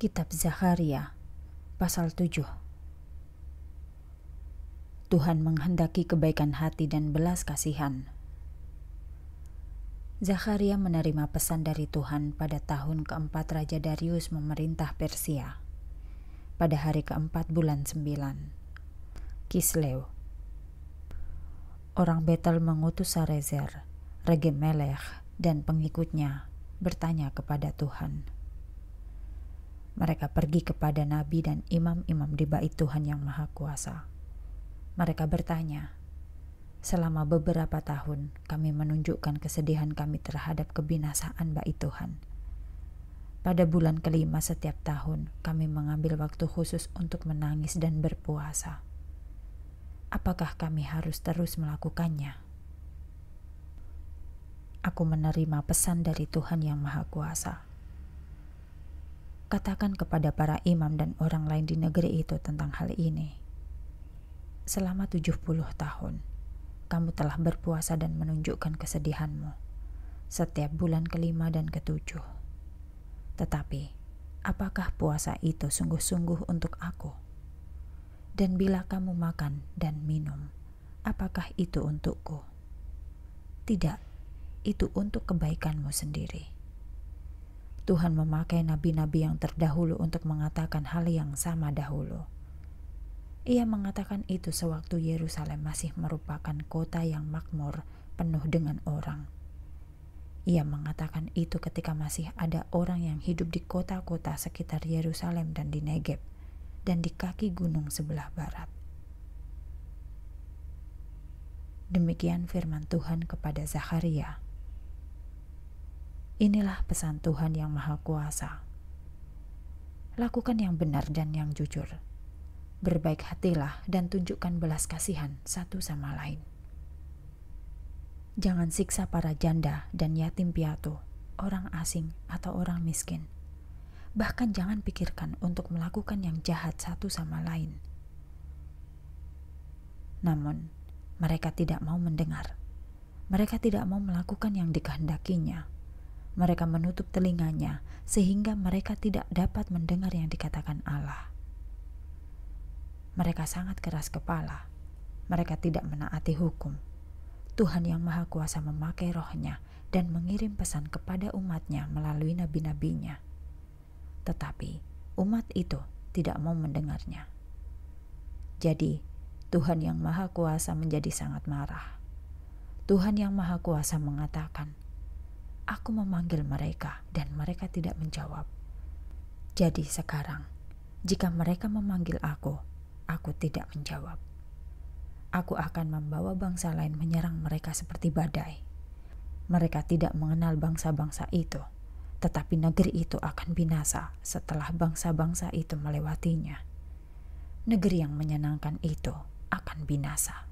Kitab Zakaria pasal 7 Tuhan menghendaki kebaikan hati dan belas kasihan. Zakaria menerima pesan dari Tuhan pada tahun keempat Raja Darius memerintah Persia. Pada hari keempat bulan sembilan. Kislew. Orang Betel mengutus Sarezer, Regemelech, dan pengikutnya bertanya kepada Tuhan. Mereka pergi kepada nabi dan imam-imam di bait Tuhan yang Maha Kuasa. Mereka bertanya, "Selama beberapa tahun kami menunjukkan kesedihan kami terhadap kebinasaan bait Tuhan. Pada bulan kelima setiap tahun, kami mengambil waktu khusus untuk menangis dan berpuasa. Apakah kami harus terus melakukannya?" Aku menerima pesan dari Tuhan yang Maha Kuasa katakan kepada para imam dan orang lain di negeri itu tentang hal ini. Selama 70 tahun, kamu telah berpuasa dan menunjukkan kesedihanmu setiap bulan kelima dan ketujuh. Tetapi, apakah puasa itu sungguh-sungguh untuk aku? Dan bila kamu makan dan minum, apakah itu untukku? Tidak, itu untuk kebaikanmu sendiri. Tuhan memakai nabi-nabi yang terdahulu untuk mengatakan hal yang sama dahulu. Ia mengatakan itu sewaktu Yerusalem masih merupakan kota yang makmur, penuh dengan orang. Ia mengatakan itu ketika masih ada orang yang hidup di kota-kota sekitar Yerusalem dan di Negeb, dan di kaki gunung sebelah barat. Demikian firman Tuhan kepada Zakaria. Inilah pesan Tuhan yang Maha Kuasa. Lakukan yang benar dan yang jujur. Berbaik hatilah dan tunjukkan belas kasihan satu sama lain. Jangan siksa para janda dan yatim piatu, orang asing atau orang miskin. Bahkan jangan pikirkan untuk melakukan yang jahat satu sama lain. Namun, mereka tidak mau mendengar. Mereka tidak mau melakukan yang dikehendakinya mereka menutup telinganya sehingga mereka tidak dapat mendengar yang dikatakan Allah. Mereka sangat keras kepala. Mereka tidak menaati hukum. Tuhan yang Maha Kuasa memakai rohnya dan mengirim pesan kepada umatnya melalui nabi-nabinya. Tetapi umat itu tidak mau mendengarnya. Jadi, Tuhan yang Maha Kuasa menjadi sangat marah. Tuhan yang Maha Kuasa mengatakan, Aku memanggil mereka, dan mereka tidak menjawab. Jadi sekarang, jika mereka memanggil aku, aku tidak menjawab. Aku akan membawa bangsa lain menyerang mereka seperti badai. Mereka tidak mengenal bangsa-bangsa itu, tetapi negeri itu akan binasa setelah bangsa-bangsa itu melewatinya. Negeri yang menyenangkan itu akan binasa.